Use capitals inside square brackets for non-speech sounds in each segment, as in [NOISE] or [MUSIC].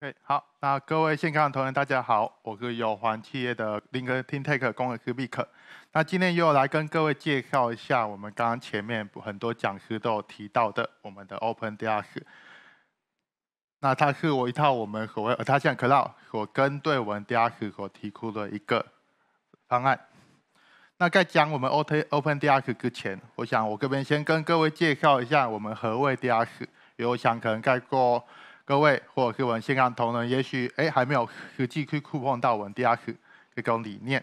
OK，好，那各位线上的同仁，大家好，我是有环企业的林哥，听 Take 公文思必克。那今天又来跟各位介绍一下我们刚刚前面很多讲师都有提到的我们的 Open d a s 那它是我一套我们所谓，t 它 a Cloud 所针对我们 d a s 所提出的一个方案。那在讲我们 Open Open d a s 之前，我想我这边先跟各位介绍一下我们何谓 d a s 因为我想可能在过。各位，或者是我们线上同仁，也许哎还没有实际去触碰到我们第二次这种理念。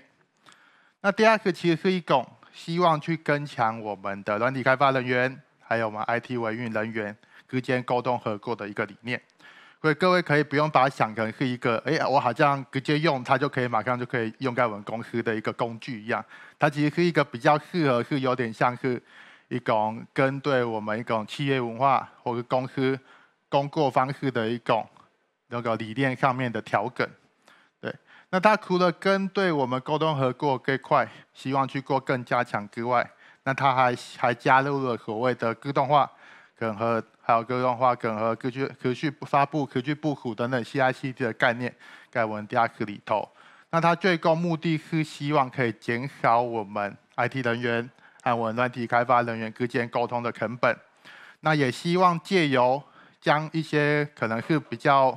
那第二次其实是一种希望去增强我们的软体开发人员，还有我们 IT 维运人员之间沟通合作的一个理念。所以各位可以不用把它想成是一个哎，我好像直接用它就可以马上就可以用在我们公司的一个工具一样。它其实是一个比较适合是有点像是，一种跟对我们一种企业文化或者公司。工作方式的一种那个理念上面的调整，对，那他除了跟对我们沟通合作这块希望去做更加强之外，那他还还加入了所谓的自动化整合，还有自动化整合可续可续发布、可续部署等等 C I C D 的概念，在我们第二次里头。那它最终目的是希望可以减少我们 I T 人员和我们软体开发人员之间沟通的成本，那也希望借由将一些可能是比较，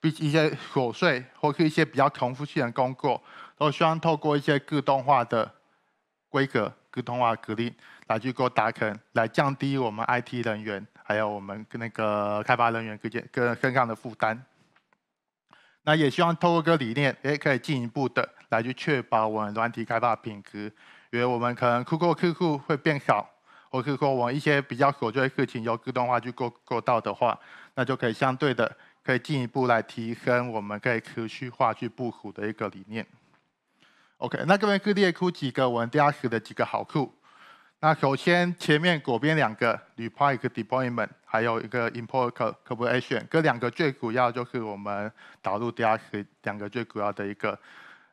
比一些琐碎或是一些比较重复性的工作，都希望透过一些自动化的规格、自动化格令来去做达成，来降低我们 IT 人员还有我们跟那个开发人员之间跟身上的负担。那也希望透过个理念，也可以进一步的来去确保我们软体开发品质，因为我们可能出错次数会变少。或是说，我一些比较琐碎的事情由自动化去做做到的话，那就可以相对的，可以进一步来提升我们可以持续化去部署的一个理念。OK，那这边是列出几个我们 d 二 c 的几个好处。那首先前面左边两个，p 排一个 Deployment，还有一个 Import c o n f i r a t i o n 这两个最主要就是我们导入 d 二 c 两个最主要的一个，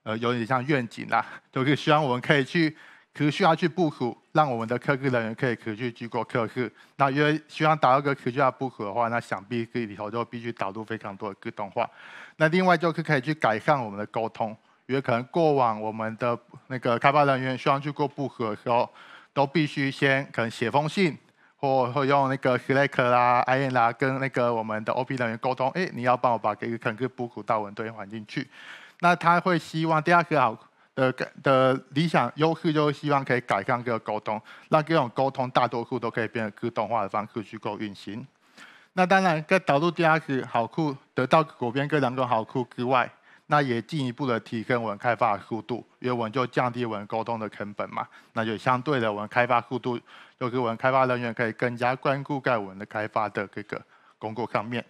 呃，有点像愿景啦，就是希望我们可以去。可需要去部署，让我们的科技人员可以可续去去做测试。那因为需要到一个持续要部署的话，那想必这里头就必须导入非常多的自动化。那另外就是可以去改善我们的沟通，因为可能过往我们的那个开发人员需要去过部署的时候，都必须先可能写封信，或或用那个 Slack 啦、e i l 啦，跟那个我们的 O P 人员沟通，哎，你要帮我把这个程序部署到我们对应环境去。那他会希望第二个好。的的理想优势就是希望可以改善这个沟通，那这种沟通大多数都可以变成自动化的方式去够运行。那当然，在导入 d 下室好库得到左边这两个好库之外，那也进一步的提升我们开发的速度，因为我们就降低我们沟通的成本嘛。那就相对的，我们开发速度就是我们开发人员可以更加关注在我们的开发的这个工作上面。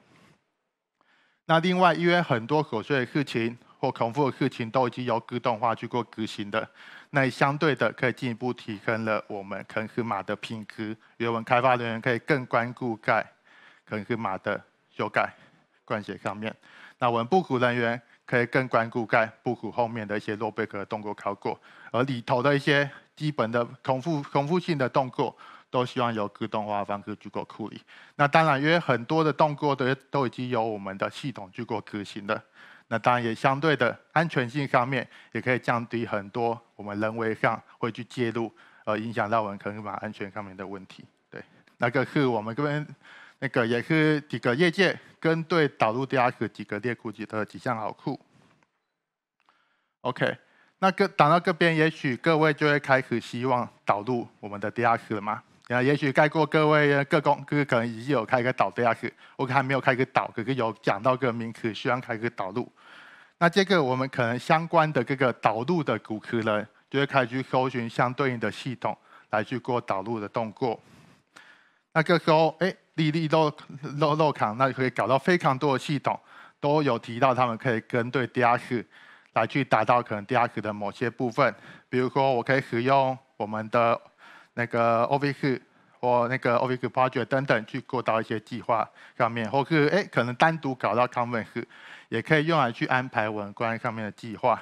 那另外，因为很多琐碎的事情。或重复的事情都已经由自动化去做执行的，那相对的可以进一步提升了我们肯式码的品质。原文开发人员可以更关顾在肯式码的修改、撰写上面。那我们部署人员可以更关顾在部署后面的一些逻辑的动作考过，而里头的一些基本的重复、重复性的动作，都希望由自动化方式去做处理。那当然，因为很多的动作都都已经由我们的系统去做执行的。那当然也相对的安全性上面也可以降低很多，我们人为上会去介入，呃，影响到我们可能把安全上面的问题。对，那个是我们这边，那个也是几个业界跟对导入地下室几个列库级的几项好处。OK，那个讲到这边，也许各位就会开始希望导入我们的地下室了吗？那也许盖过各位各工，各位可能已经有开一个导对啊室，我还没有开一个导，可是有讲到个名词需要开一个导入。那这个我们可能相关的各个导入的骨科呢，就会开始去搜寻相对应的系统来去过导入的动作。那个时候，哎，例如都 l o 卡，那就那可以找到非常多的系统都有提到他们可以跟对地下室来去达到可能地下室的某些部分，比如说我可以使用我们的那个 o c e 或那个 Office Project 等等去过到一些计划上面，或是哎可能单独搞到 Conference，也可以用来去安排文官关上面的计划。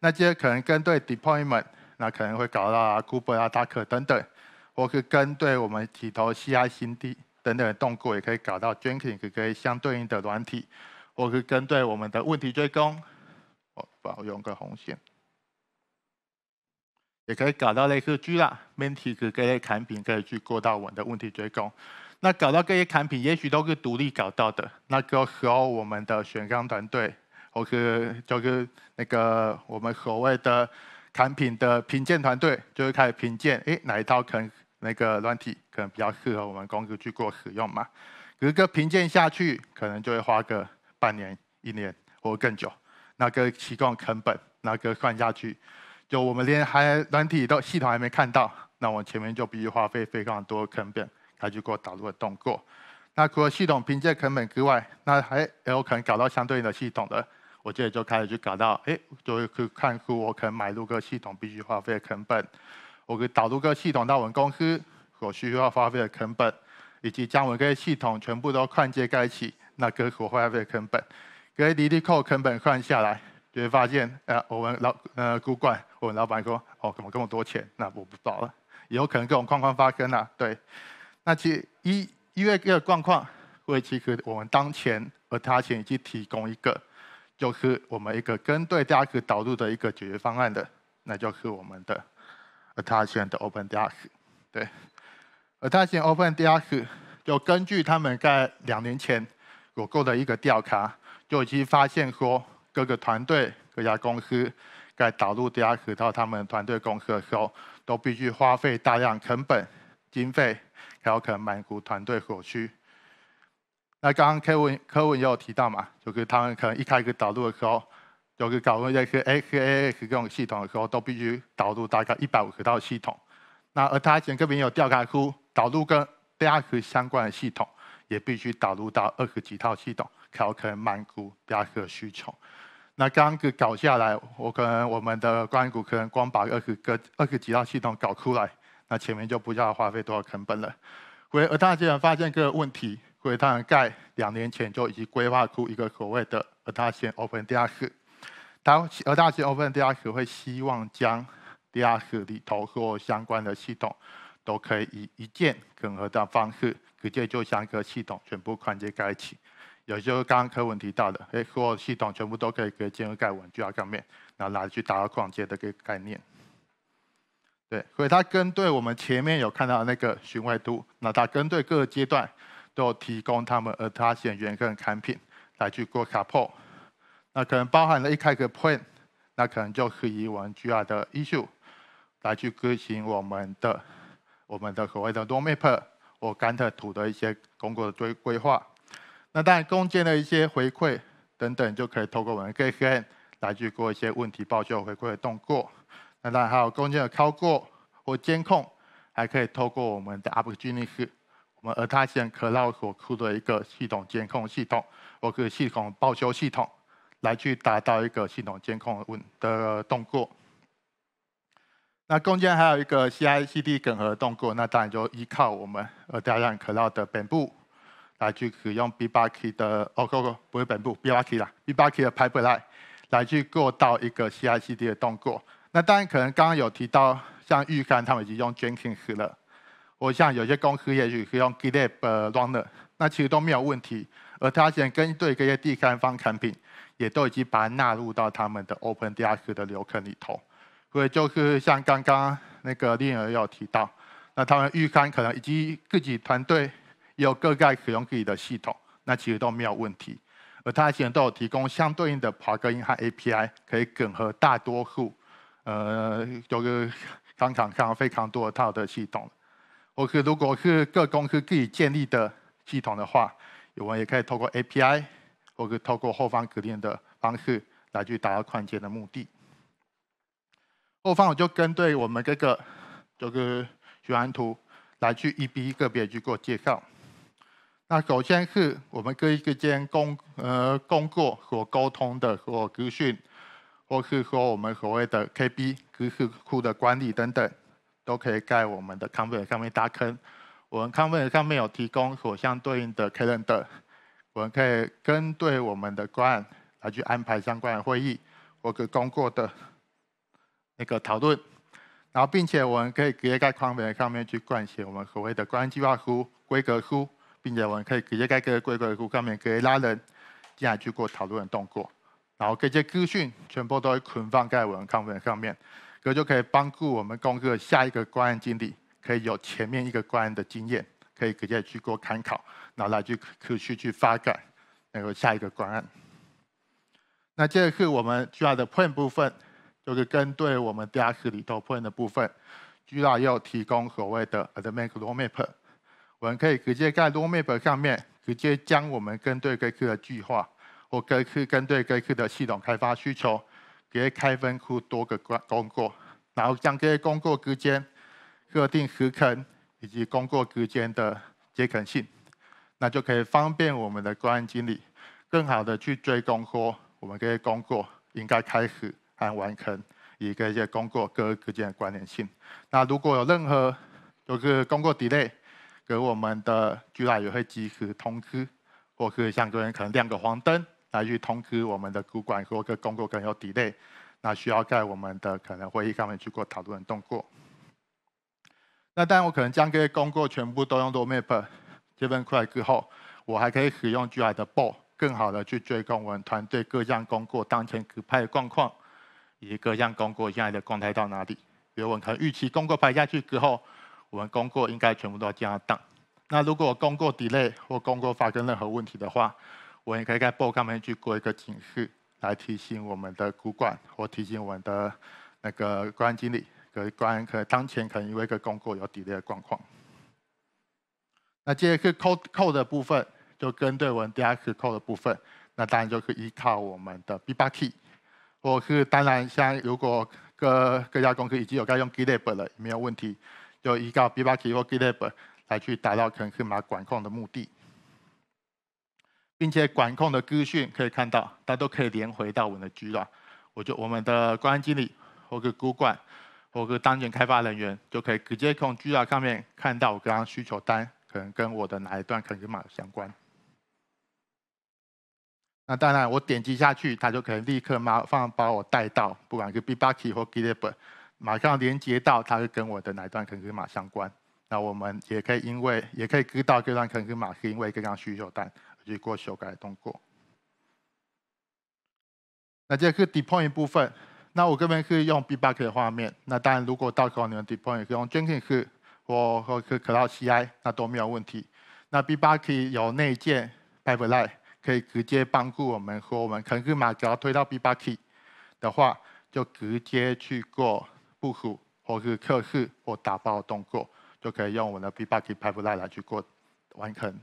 那接着可能跟对 Deployment，那可能会搞到 Google、啊、大可等等。或是跟对我们起头 CI、CD 等等的动作，也可以搞到 Jenkins 可以相对应的软体。或是跟对我们的问题追工，我用个红线。也可以搞到类似 G 了，面对子各类产品可以去过到我们的问题追踪。那搞到各些产品，也许都是独立搞到的。那个时候，我们的选钢团队，或是就是那个我们所谓的产品的评鉴团队，就会开始评鉴，哎，哪一套肯那个软体可能比较适合我们公司去过使用嘛？一个评鉴下去，可能就会花个半年、一年或更久。那个提供成本，那个算下去？就我们连还软体都系统还没看到，那我前面就必须花费非常多成本，他就给我导入的动作。那除了系统凭借成本之外，那还也有可能搞到相对应的系统的，我这里就开始去搞到，哎，就可去看出我可能买入个系统必须花费的成本，我给导入个系统到我们公司所需要花费的成本，以及将我这些系统全部都串接在一起，那个所花费的成本，给滴滴扣成本算下来。就会发现，呃，我们老呃主管，我们老板说，哦，怎么跟我多钱？那我不报了。以有可能跟我框框发根啊。对。那其一，因为这个状况，会其实我们当前和他前已经提供一个，就是我们一个针对第二 r 导入的一个解决方案的，那就是我们的和他选的 Open DARS，对。而他选 Open d a r 就根据他们在两年前我做的一个调查，就已经发现说。各个团队、各家公司在导入 BI 时，到他们团队公司的时候，都必须花费大量成本、经费，还有可能满足团队所需。那刚刚 Kevin Kevin 也有提到嘛，就是他们可能一开始导入的时候，有个搞那些 X a X s 这种系统的时候，都必须导入大概一百五十套系统。那而他前个没有调查出，导入跟 BI 相关的系统，也必须导入到二十几套系统，才有可能满足 BI 的需求。那刚个搞下来，我可能我们的关谷可能光把二十个二十几套系统搞出来，那前面就不知道花费多少成本了。而而他既然发现这个问题，以他大概两年前就已经规划出一个所谓的而他先 open d 下室。他而他先 open d 下室会希望将 d 下室里头所有相关的系统，都可以以一键整合的方式，直接就将个系统全部连接在一起。也就是刚刚柯文提到的，哎，所有系统全部都可以给建合 g e n a 上面，那来去达到逛街的一个概念。对，所以它针对我们前面有看到的那个询问度，那它针对各个阶段都有提供他们而它原源跟产品来去做卡破。那可能包含了一开个 p o i n t 那可能就是以玩具 g 的 issue 来去执行我们的我们的所谓的多 Map 或甘特图的一些工作的规规划。那当然，共建的一些回馈等等，就可以透过我们的 K 线来去做一些问题报修、回馈的动作。那当然还有共建的考过或监控，还可以透过我们的 u p g 尼 n i s 我们尔他线 Cloud 所出的一个系统监控系统，或是系统报修系统，来去达到一个系统监控的动作。那共建还有一个 CICD 整合动作，那当然就依靠我们呃大量 Cloud 的本部。来去使用 B 八 K 的哦，不不，不是本部 B 八 K 啦 b 八 K 的 Pipeline 来去做到一个 C I C D 的动作。那当然可能刚刚有提到，像玉山他们已经用 Jenkins 了，我像有些公司也许是用 GitLab Runner，那其实都没有问题。而他现在跟对这些第三方产品，也都已经把它纳入到他们的 Open D R c 的流程里头。所以就是像刚刚那个猎儿有提到，那他们预刊可能以及自己团队。有各该使用自己的系统，那其实都没有问题。而它其实都有提供相对应的格件和 API，可以整合大多数，呃，这 [LAUGHS] 个商场上非常多套的系统。或是如果是各公司自己建立的系统的话，我们也可以透过 API 或是透过后方指令的方式来去达到快捷的目的。后方我就针对我们这个这个循环图来去一比一个别去做介绍。那首先是我们各一个间工呃工作所沟通的或资讯，或是说我们所谓的 KB 知识库的管理等等，都可以在我们的 c o n f e n 上面搭坑。我们 c o n f e n 上面有提供所相对应的 Calendar，我们可以针对我们的专案来去安排相关的会议，或者工作的那个讨论。然后，并且我们可以直接在框本上面去撰写我们所谓的关计划书、规格书。并且我们可以直接在各个规则库上面可以拉人进来去做讨论的动作，然后这些资讯全部都会存放在我们看板上面，这就可以帮助我们攻克下一个关案经理可以有前面一个关案的经验，可以直接去做参考，然后来去持续去发展那个下一个关案。那这个是我们主要的 point 部分，就是针对我们第二次里头 point 的部分，主要要提供所谓的 the map。我们可以直接在 o m a p 上面直接将我们跟对各区的计划或各区跟对各区的系统开发需求，直接开分出多个工工作，然后将这些工作之间设定时程以及工作之间的接肯性，那就可以方便我们的公安经理更好的去追踪说我们这些工作应该开始和完成，以及这些工作各个之间的关联性。那如果有任何就是工作 delay。给我们的居海也会及时通知，或是相关人可能亮个黄灯来去通知我们的主管，说个工作可能有 delay，那需要在我们的可能会议上面去过讨论、动作。那当然，我可能将这些工作全部都用 r o m a p 这份块之后，我还可以使用巨海的 b o a r 更好的去追踪我们团队各项工作当前指派状况，以及各项工作现在的状态到哪里。比如，我可能预期工作排下去之后。我们功告应该全部都要加档。那如果功告 delay 或功告发生任何问题的话，我也可以在 board 上面去过一个警示，来提醒我们的主管或提醒我们的那个安经理，可关可当前可能因为一个功告有 delay 的状况。那接着是扣扣的部分，就跟对文第二次扣的部分，那当然就是依靠我们的 B 八 K，或是当然像如果各各家公司已经有在用 Globe 了，没有问题。就依靠 Bitbucket 或 GitHub 来去达到可能去码管控的目的，并且管控的资讯可以看到，它都可以连回到我们的 G i r 我就我们的公安经理，或个主管，或个当前开发人员，就可以直接从 G i r 上面看到我刚刚需求单，可能跟我的哪一段可能跟码相关。那当然，我点击下去，它就可以立刻马放把我带到，不管是 Bitbucket 或 GitHub。马上连接到它是跟我的哪一段肯格马相关，那我们也可以因为也可以知道这段肯格马是因为刚刚需求单去过修改动作。那这是 deploy 一部分，那我这边可以用 b u k 的画面。那当然，如果到时候你 deploy 用 Jenkins 或或是 Cloud CI，那都没有问题。那 b u k 有内建 pipeline，可以直接帮助我们说我们肯格马只要推到 b u k 的话，就直接去过。部署或是测试或打包动作，就可以用我们的 b b u c k e t Pipeline 来去做完成。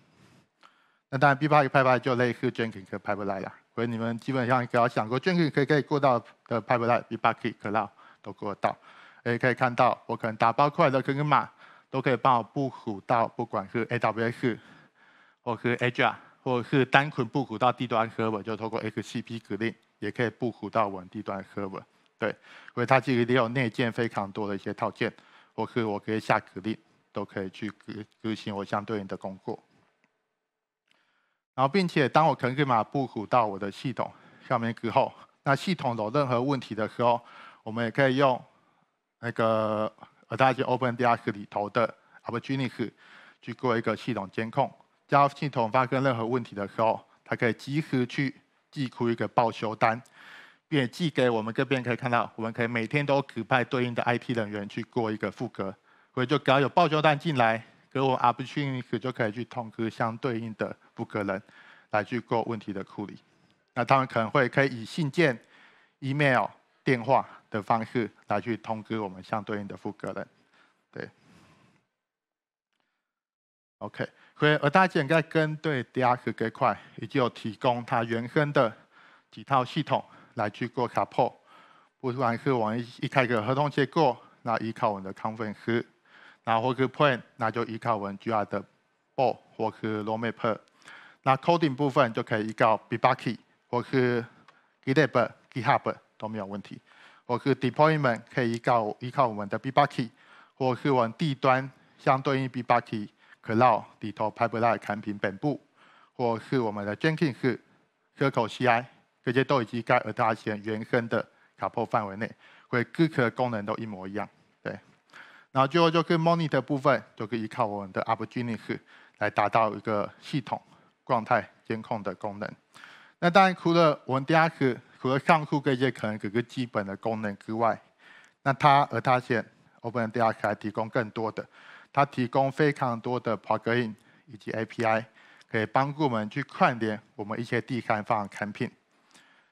那当然 b b u c k e t Pipeline 就类似 Jenkins Pipeline 啦，所以你们基本上只要想过 Jenkins 可以可以过到的 Pipeline b b u c k e t Cloud 都过得到。哎，可以看到，我可能打包出来的 k u 码都可以帮我部署到，不管是 AWS 或是 Azure，或者是单群部署到低端 Server，就透过 XCP 命令也可以部署到我们低端 Server。对，因为它这实也有内建非常多的一些套件，或是我可以下指令，都可以去执执行我相对应的工作。然后，并且当我肯尼马部署到我的系统上面之后，那系统有任何问题的时候，我们也可以用那个大家 OpenDTS 里头的 o p e n g 去做一个系统监控。要系统发生任何问题的时候，它可以及时去寄出一个报修单。也寄给我们这边，可以看到，我们可以每天都指派对应的 IT 人员去过一个复格，所以，就只要有报修单进来，给我们 p p u n i n 就可以去通知相对应的复格人来去过问题的处理。那他们可能会可以以信件、email、电话的方式来去通知我们相对应的复格人。对，OK。所以，而大家现在跟对 DR 复块，已经有提供它原生的几套系统。来去做卡破，不管是我们一开个合同结构，那依靠我们的工程师；，那或是 Plan，那就依靠我们 GR 的 ball 或是我们内部。那 coding 部分就可以依靠 b i b u c k y 或是 GitHub、GitHub 都没有问题；，或是 Deployment 可以依靠依靠我们的 b i b u c k y 或是我们地端相对应 b i b u c k y t Cloud、d t p i p e l i n e 产品本部，或是我们的 Jenkins 是 c c i 这些都以及该而他线原生的 c 破 p o 范围内，会各个功能都一模一样。对，然后最后就是 Monitor 部分，就可以依靠我们的 a g e n i s 来达到一个系统状态监控的功能。那当然，除了我们 DAS 除了上述这些可能各个基本的功能之外，那它而他线 Open DAS 还提供更多的，它提供非常多的 p l o g r a m i n 以及 API，可以帮助我们去串联我们一些第三方产品。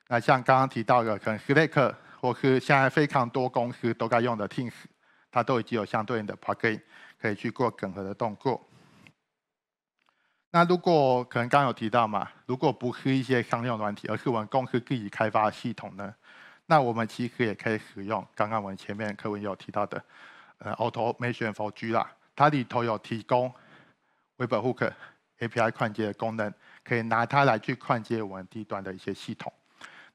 那像刚刚提到的，可能 Slack 或是现在非常多公司都在用的 Teams，它都已经有相对应的 plugin 可以去做整合的动作。那如果可能刚刚有提到嘛，如果不是一些商用软体，而是我们公司自己开发系统呢，那我们其实也可以使用刚刚我们前面课文有提到的，呃，Automation for G 啦，它里头有提供 Webhook API 穿接的功能，可以拿它来去穿接我们低端的一些系统。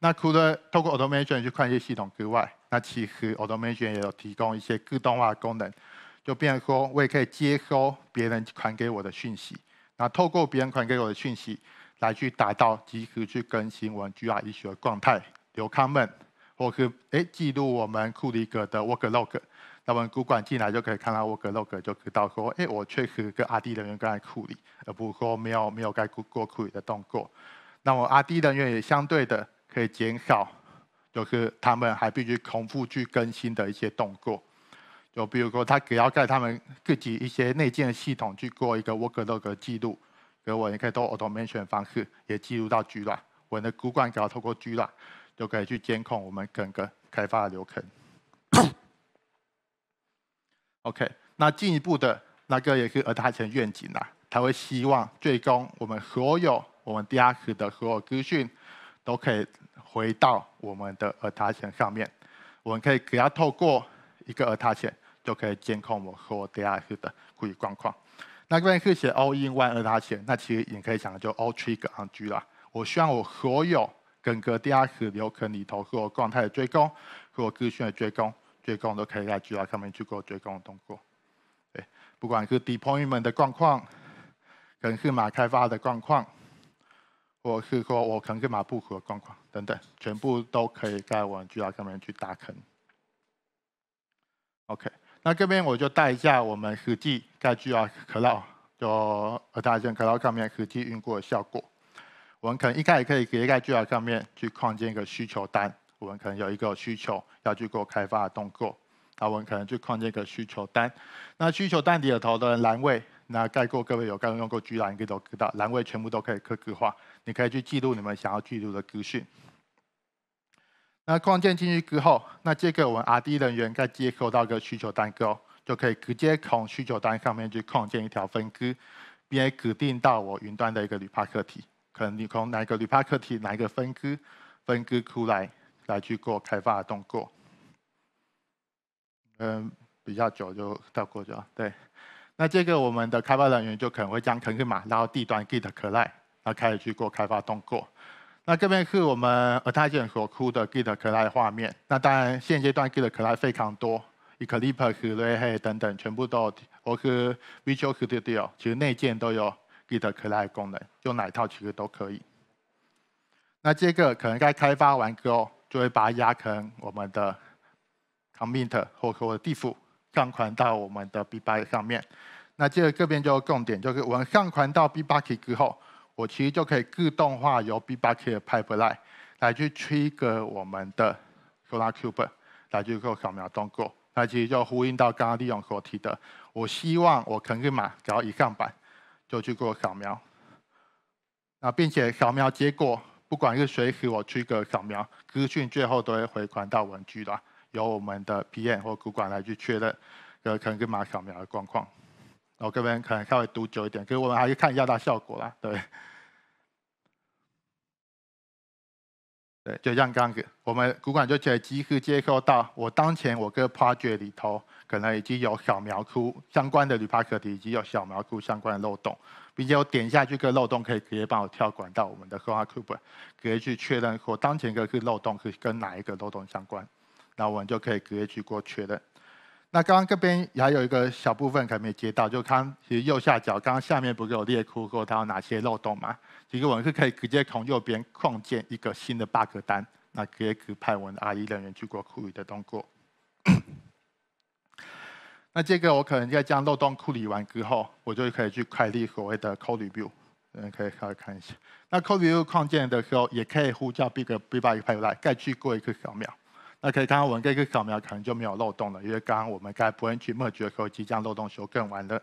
那除了透过 automation 去看一些系统之外，那其实 automation 也有提供一些自动化的功能，就变成说我也可以接收别人传给我的讯息，那透过别人传给我的讯息，来去达到及时去更新我们 GR 医学的状态，留 c o m 或是哎记录我们库里格的 work log，那我们主管进来就可以看到 work log，就知道说哎我确实跟 RD 人员刚才库里，而不是说没有没有在过过库里的动作，那我 RD 人员也相对的。可以减少，就是他们还必须重复去更新的一些动作。就比如说，他只要在他们自己一些内建的系统去做一个 work log 记录，给我也可以做 automation 方式也记录到 g i 我的主管只要透过 g i 就可以去监控我们整个开发的流程。[COUGHS] OK，那进一步的那个也是而他成愿景啦，他会希望最终我们所有我们第二次的所有资讯。都可以回到我们的二塔线上面，我们可以只要透过一个二塔线，就可以监控我所我 d a p s 的管理状况。那这边是写 All In One 二塔线，那其实也可以讲就 All Trigger On G 啦。我希望我所有整个 DApps 的游里头，是我状态的追踪，是我资讯的追踪，追踪都可以在 G 上面去做追踪通过。对，不管是 Deploy 们的状况，跟是马开发的状况。或是说，我可能跟马布和框框等等，全部都可以在我具啊上面去打坑。OK，那这边我就带一下我们实际在巨牙可乐，就和大家在可乐上面实际运过的效果。我们可能一开始可以接在巨牙上面去创建一个需求单，我们可能有一个需求要去做开发的动作，那我们可能去创建一个需求单。那需求单里下头的栏位。那概括各位有刚刚用过居然应该都知道，栏位全部都可以科技化，你可以去记录你们想要记录的资讯。那创建进去之后，那这个我们 RD 人员再接收到一个需求单个，就可以直接从需求单上面去创建一条分支，并指定到我云端的一个旅帕客体，可能你从哪一个旅帕客体哪一个分支分支出来，来去做开发的动作。嗯，比较久就到过去了，对。那这个我们的开发人员就可能会将 commit 码，拉到地端 Git 克来，然后开始去做开发动作。那这边是我们 Eclipse 所库的 Git 克来画面。那当然现阶段 Git 克来非常多，Eclipse、r 雷 Hey 等等，全部都有，或是 Visual Studio，其实内建都有 Git 克来功能，用哪一套其实都可以。那这个可能在开发完之后，就会把它压成我们的 commit 或者的 diff 上传到我们的 b i b y 上面。那这个这边就重点，就是我们上传到 B 八 K 之后，我其实就可以自动化由 B 八 K 的 pipeline 来去 g e 个我们的 s o l a r c u b e 来去做扫描动作。那其实就呼应到刚刚利用所提的，我希望我肯定码只要一上板就去做扫描，那并且扫描结果不管是随时我去 e 个扫描资讯，最后都会回传到文具的，由我们的 PM 或主管来去确认呃肯定码扫描的状况。我这边可能稍微读久一点，可是我们还是看一下它效果啦。对，对，就像刚刚我们主管就得即时接收到，我当前我个 c 掘里头可能已经有小苗出相关的 r e p 履盘课题，以及有小苗出相关的漏洞，并且我点下去个漏洞可以直接帮我跳管到我们的科发库本，可以直接去确认我当前个是漏洞是跟哪一个漏洞相关，那我们就可以直接去过确认。那刚刚这边还有一个小部分可能没接到，就刚其实右下角刚刚下面不是有列出过它有哪些漏洞吗？其实我们是可以直接从右边创建一个新的 bug 单，那直接指派我们的阿姨人员去做处理的动作。那这个我可能在将漏洞处理完之后，我就可以去开立所谓的 code review，嗯，可以稍微看一下。那 code review 创建的时候，也可以呼叫 b i g bug 又 i 过来，再去过一个小秒。那可以看到我们这个扫描可能就没有漏洞了，因为刚刚我们在不按去的时候即将漏洞时候更完了。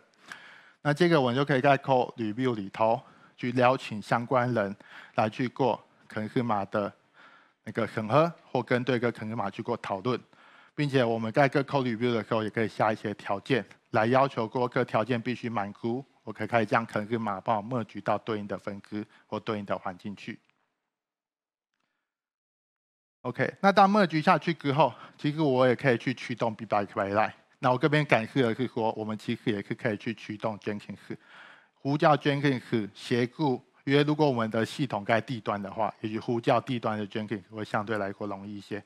那这个我们就可以在 code review 里头去邀请相关人来去过肯日码的那个审核，或跟对个肯日码去过讨论，并且我们在各 code review 的时候也可以下一些条件，来要求过各条件必须满足，我可以开始将肯日码帮我默举到对应的分支或对应的环境去。OK，那当墨菊下去之后，其实我也可以去驱动 B by by line。那我这边展示的是说，我们其实也是可以去驱动 Jenkins，呼叫 Jenkins 协助，因为如果我们的系统在 D 端的话，也许呼叫 D 端的 Jenkins 会相对来说容易一些。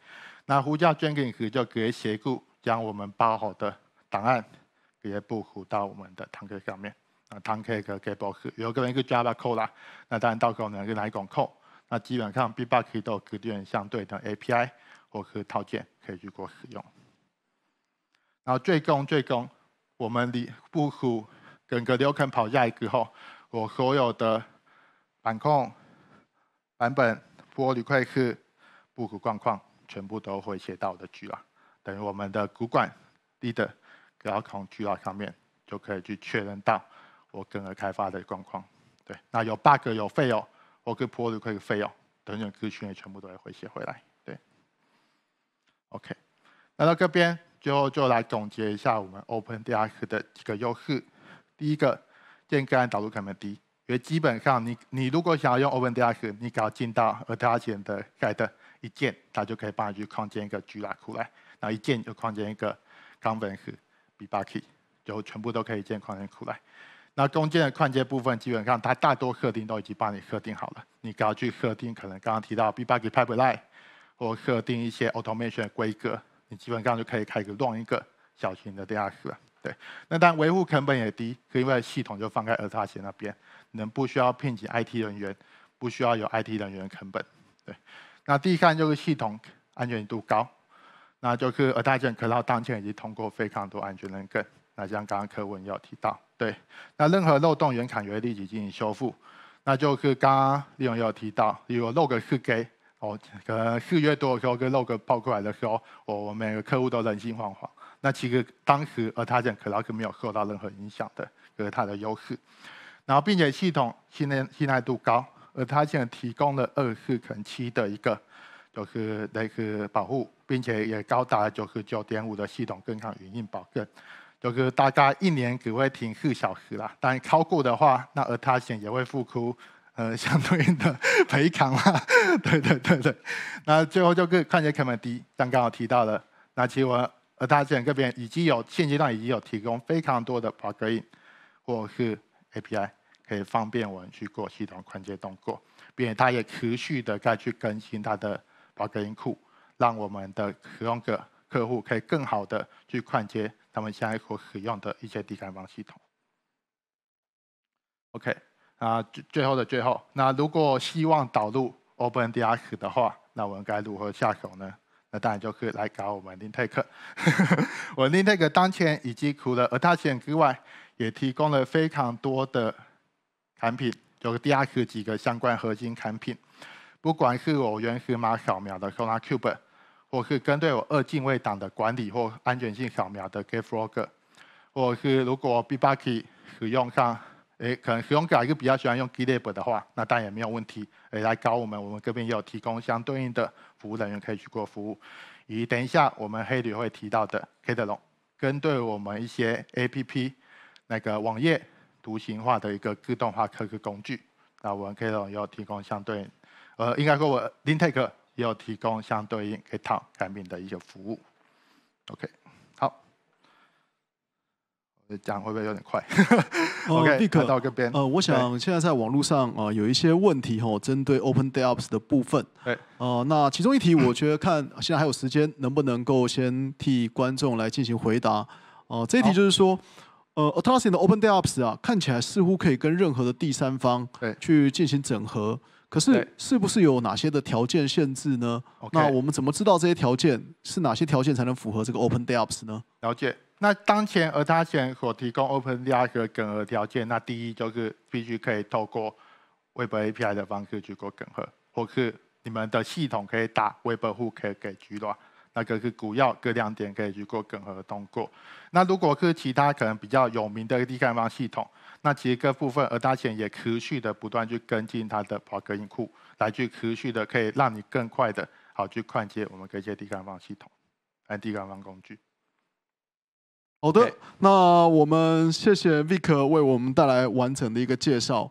那呼叫 Jenkins 就给协助将我们包好的档案给部署到我们的 Tank 上面。啊，Tank 可以包括有个人去 Java code，那当然到时候呢，e r 跟哪一种 code。那基本上，Bug 可以都有各自相对的 API 或套件可以去过使用。然后最终最终，我们离部署整个流坑跑下来之后，我所有的板控版本、玻璃块是部署状况，全部都会写到我的 G 了。等于我们的主管、leader 只要从 G 上面就可以去确认到我整个开发的状况。对，那有 Bug 有废哦。我者破的可以费用，等等讯也全部都会回写回来。对，OK，那到这边最后就来总结一下我们 Open DR 的几个优势。第一个，建个案导入成本低，因为基本上你你如果想要用 Open DR，你只要进到而它前的盖的一键，它就可以帮你去创建一个 G 来出来，然后一键就创建一个刚本式 B8K，就全部都可以建创建出来。那中间的宽建部分，基本上它大多设定都已经帮你设定好了，你只要去设定，可能刚刚提到 BPA Pipeline 或设定一些 Automation 的规格，你基本上就可以开一个弄一个小型的地下室，对。那但维护成本也低，因为系统就放在尔他杰那边，能不需要聘请 IT 人员，不需要有 IT 人员成本，对。那第三就是系统安全度高，那就是尔他杰可到当前已经通过非常多安全认证。那像刚刚课文有提到，对，那任何漏洞，原厂也会立即进行修复。那就是刚刚利用有提到，例如 log 四给哦，可能四月多的时候，log 爆出来的时候，我每个客户都人心惶惶。那其实当时而他讲可能是没有受到任何影响的，这是它的优势。然后，并且系统信任信赖度高，而它现在提供了二四乘七的一个，就是类似保护，并且也高达九十九点五的系统更抗原因保证。就是大概一年只会停四小时啦，但超过的话，那而他险也会付出呃相对应的赔偿啦。[LAUGHS] 对对对对，那最后就是看见可能迪，刚刚有提到了，那其实我而他险这边已经有现阶段已经有提供非常多的包格音，或是 API 可以方便我们去做系统快捷动作，并且它也持续的在去更新它的包格音库，让我们的使用者。客户可以更好的去快捷他们下一步使用的一些第三方系统。OK，啊，最最后的最后，那如果希望导入 OpenDRS 的话，那我们该如何下手呢？那当然就可以来搞我们林泰克。[LAUGHS] 我林泰克当前已经除了 e l a s t a c 之外，也提供了非常多的产品，是 DRS 几个相关核心产品，不管是我原始码扫描的，s o n a Cube。或是针对我二进位档的管理或安全性扫描的 g f t l o g g e r 或是如果 Bucky 使用上，诶，可能使用者一个比较喜欢用 g i t h b 的话，那当然也没有问题，诶，来找我们，我们这边也有提供相对应的服务人员可以去做服务。咦，等一下，我们黑旅会提到的 k a 龙，r o n 针对我们一些 APP 那个网页图形化的一个自动化客试工具，那我们 k a 龙也 o n 有提供相对，呃，应该说我 l i n t a k e 要提供相对应一套改变的一些服务，OK，好，讲会不会有点快？OK，到这边。呃，我想现在在网络上啊，有一些问题哈，针对 Open Day Ops 的部分。对。呃，那其中一题，我觉得看现在还有时间，能不能够先替观众来进行回答？啊，这一题就是说，呃，Atlassian 的 Open Day Ops 啊，看起来似乎可以跟任何的第三方去进行整合。可是，是不是有哪些的条件限制呢？那我们怎么知道这些条件是哪些条件才能符合这个 Open DayUps 呢？了解。那当前而他前所提供 Open d a y p s 的整合条件，那第一就是必须可以透过 w e b API 的方式去做整合，或是你们的系统可以打 w e o 户可以给举的。那个是股要各两点可以去做整合通过，那如果是其他可能比较有名的低三方系统，那其实各部分而大前也持续的不断去跟进它的跑隔音库，来去持续的可以让你更快的好去快接我们这些低三方系统，跟低杠方工具。好的，那我们谢谢 Vic 为我们带来完整的一个介绍。